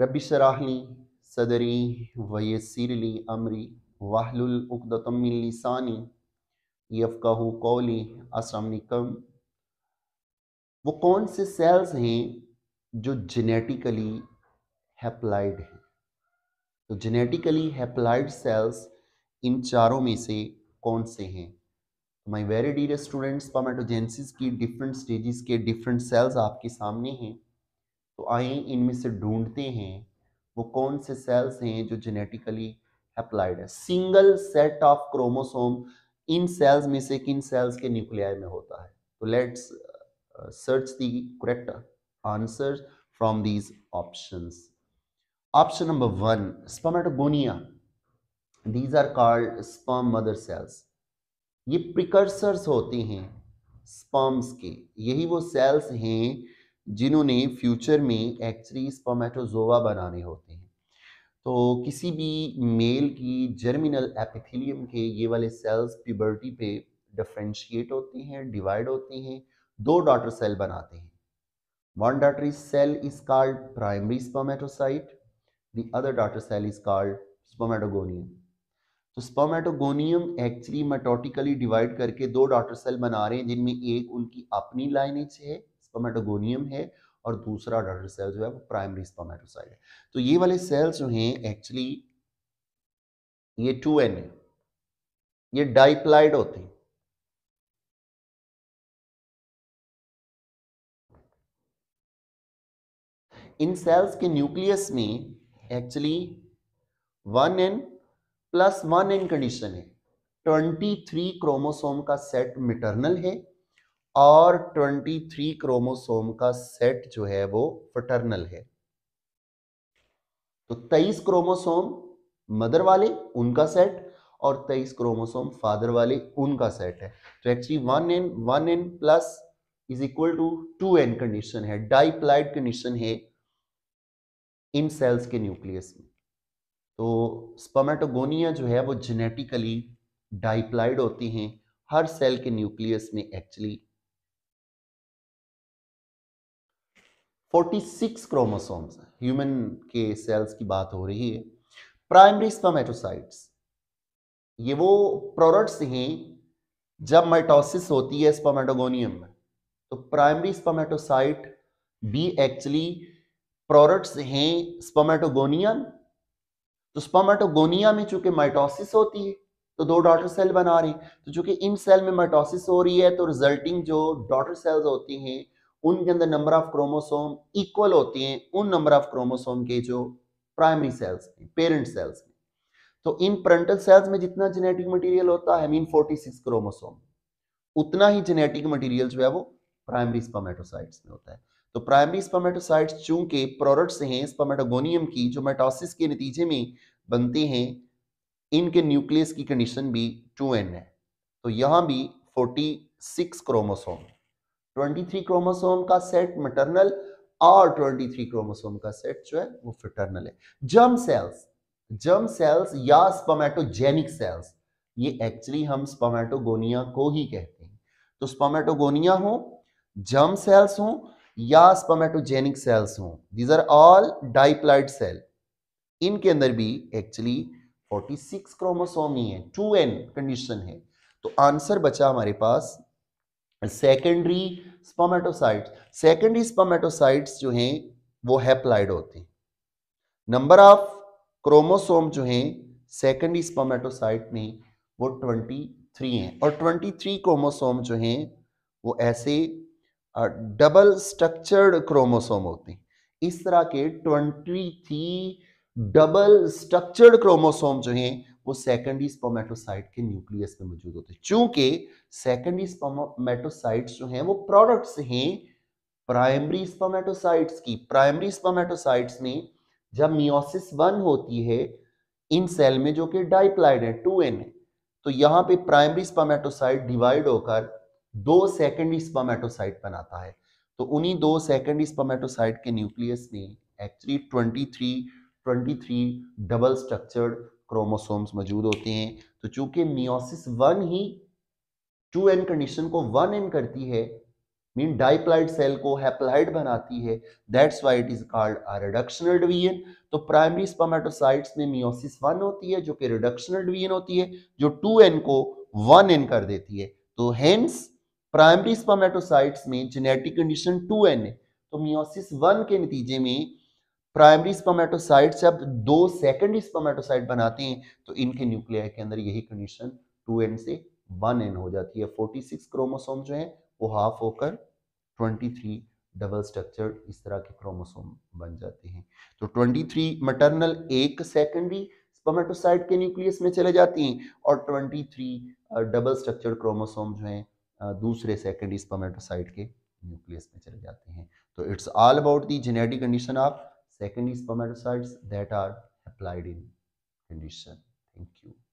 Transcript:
रबी शराहली सदरी वयसरली अमरी वाहलतमिलसानी यफ़ाहू कौली असलकम वो कौन से सेल्स हैं जो जेनेटिकली हैप्लाइड हैं तो जेनेटिकली हैप्लाइड सेल्स इन चारों में से कौन से हैं my very dear students spermatogenesis की डिफरेंट स्टेजेस के डिफरेंट सेल्स आपके सामने हैं तो आए इनमें से ढूंढते हैं वो कौन से सेल्स हैं जो जेनेटिकली अप्लाइड है सिंगल सेट ऑफ क्रोमोसोम इन सेल्स में से किन सेल्स के न्यूक्लियाई में होता है तो let's search the correct answer from these option option number one spermatogonia these are called sperm mother cells ये प्रिकर्सर्स होते हैं स्पम्स के यही वो सेल्स हैं जिन्होंने फ्यूचर में एक्चुअली स्पोमेटोजोवा बनाने होते हैं तो किसी भी मेल की जर्मिनल एपिथिलियम के ये वाले सेल्स प्यूबर्टी पे डिफ्रेंशिएट होते हैं डिवाइड होते हैं दो डॉटर सेल बनाते हैं one daughter cell is called primary spermatocyte the other daughter cell is called spermatogonium तो स्पोमेटोगोनियम एक्चुअली मेटोटिकली डिवाइड करके दो डॉटर सेल बना रहे हैं जिनमें एक उनकी अपनी लाइनेज है स्पर्मेटोगोनियम है और दूसरा डॉटर सेल जो है वो प्राइमरी स्पर्मेटोसाइड है तो ये वाले सेल्स जो हैं एक्चुअली ये टू एन है ये डाइप्लाइड होते हैं इन सेल्स के न्यूक्लियस में actually one N plus one N condition है ट्वेंटी थ्री क्रोमोसोम का सेट मिटर्नल है और 23 क्रोमोसोम का सेट जो है वो फटर्नल है तो 23 क्रोमोसोम मदर वाले उनका सेट और 23 क्रोमोसोम फादर वाले उनका सेट है तो actually one N one N plus is equal to two N condition है डाइप्लाइड कंडीशन है इन सेल्स के न्यूक्लियस में तो स्पमेटोगोनिया जो है वो जेनेटिकली डाइप्लाइड होती हैं हर सेल के न्यूक्लियस में एक्चुअली 46 क्रोमोसोम्स ह्यूमन के सेल्स की बात हो रही है प्राइमरी स्पमेटोसाइट्स ये वो प्रोडक्ट्स हैं जब माइटोसिस होती है स्पमेटोगोनियम में तो प्राइमरी स्पमेटोसाइट भी एक्चुअली प्रोडक्ट्स हैं स्पमेटोगोनियम तो स्पमेटोगोनिया में चूंकि माइटोसिस होती है तो दो डॉटर सेल बना रही तो चूंकि इन सेल में माइटोसिस हो रही है तो रिजल्टिंग जो डॉटर सेल्स होती हैं उनके अंदर नंबर ऑफ क्रोमोसोम इक्वल होती हैं उन नंबर ऑफ क्रोमोसोम के जो प्राइमरी सेल्स में पेरेंट सेल्स में तो इन पेरेंटल सेल्स में जितना जेनेटिक मटेरियल होता है मीन फोर्टी सिक्स क्रोमोसोम उतना ही जेनेटिक मटेरियल जो है वो प्राइमरी स्पर्मेटोसाइट्स में होता है तो प्राइमरी स्पर्मेटोसाइट्स चूंकि प्रोडक्ट से हैं स्पर्मेटोगोनियम की जो मेटोसिस के नतीजे में बनते हैं इनके न्यूक्लियस की कंडीशन भी टू एन है तो यहां भी 46 क्रोमोसोम है 23 क्रोमोसोम का सेट मटर्नल और 23 क्रोमोसोम का सेट जो है वो फिटर्नल है जर्म सेल्स जर्म सेल्स या स्पमेटोजेनिक सेल्स ये एक्चुअली हम स्पमेटोगोनिया को ही कहते हैं तो स्पमेटोगोनिया हो जर्म सेल्स हो या स्पमेटोजेनिक सेल्स हो these are all diploid cell इनके अंदर भी एक्चुअली 46 क्रोमोसोम ही है 2n कंडीशन है तो आंसर बचा हमारे पास सेकेंडरी स्पोमेटोसाइट सेकेंडरी स्पोमेटोसाइट जो हैं वो हैप्लाइड होते हैं नंबर ऑफ क्रोमोसोम जो हैं सेकेंडरी स्पोमेटोसाइट में वो ट्वेंटी थ्री हैं और ट्वेंटी थ्री क्रोमोसोम जो हैं वो ऐसे डबल स्ट्रक्चर्ड क्रोमोसोम होते हैं इस तरह के twenty three double structured chromosome जो हैं वो सेकेंडरी स्पोमेटोसाइट के न्यूक्लियस में मौजूद होते हैं चूंकि सेकेंडरी स्पर्मेटोसाइट्स जो हैं वो प्रोडक्ट्स हैं प्राइमरी स्पोमेटोसाइट्स की प्राइमरी स्पोमेटोसाइट्स में जब मियोसिस वन होती है इन सेल में जो कि डाइप्लाइड है टू एन है तो यहाँ पे प्राइमरी स्पोमेटोसाइट डिवाइड होकर दो सेकेंडरी स्पोमेटोसाइट बनाता है तो उन्हीं दो सेकेंडरी स्पोमेटोसाइट के न्यूक्लियस में actually twenty three twenty three double structured chromosomes मौजूद होते हैं तो चूंकि मियोसिस वन ही टू एन कंडीशन को वन एन करती है मीन डाइप्लाइड सेल को हैप्लाइड बनाती है that's why it is called a reductional division तो प्राइमरी स्पर्मेटोसाइट्स में मियोसिस वन होती है जो कि रिडक्शनल डिवीजन होती है जो टू एन को वन एन कर देती है तो हेंस प्राइमरी स्पर्मेटोसाइट्स में जेनेटिक कंडीशन टू एन है तो मियोसिस वन के नतीजे में प्राइमरी स्पर्मेटोसाइट जब दो सेकेंडरी स्पर्मेटोसाइट बनाते हैं तो इनके न्यूक्लिया के अंदर यही कंडीशन टू एन से वन एन हो जाती है फोर्टी सिक्स क्रोमोसोम जो है वो हाफ होकर ट्वेंटी थ्री डबल स्ट्रक्चर इस तरह के क्रोमोसोम बन जाते हैं तो ट्वेंटी थ्री मटर्नल एक सेकेंडरी स्पर्मेटोसाइट के न्यूक्लियस में चले जाती हैं और twenty three double structure chromosome जो है दूसरे सेकेंडरी स्पर्मेटोसाइट के न्यूक्लियस में चले जाते हैं तो it's all about the genetic condition of second is spermatocytes that are applied in condition thank you